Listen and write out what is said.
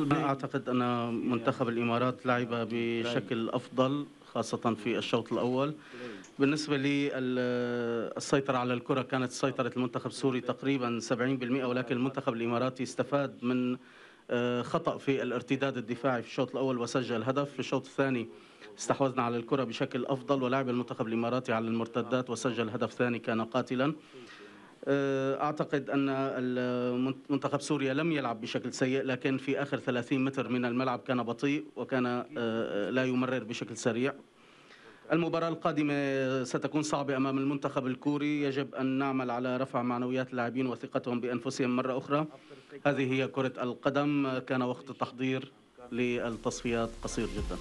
أنا أعتقد أن منتخب الإمارات لعب بشكل أفضل خاصة في الشوط الأول بالنسبة للسيطرة على الكرة كانت سيطرة المنتخب السوري تقريبا 70% ولكن المنتخب الإماراتي استفاد من آه، خطأ في الارتداد الدفاعي في الشوط الأول وسجل هدف في الشوط الثاني استحوذنا على الكرة بشكل أفضل ولعب المنتخب الإماراتي على المرتدات وسجل هدف ثاني كان قاتلا آه، اعتقد ان منتخب سوريا لم يلعب بشكل سيء لكن في اخر 30 متر من الملعب كان بطيء وكان آه، لا يمرر بشكل سريع المباراة القادمة ستكون صعبة أمام المنتخب الكوري يجب أن نعمل على رفع معنويات اللاعبين وثقتهم بأنفسهم مرة أخرى هذه هي كرة القدم كان وقت التحضير للتصفيات قصير جدا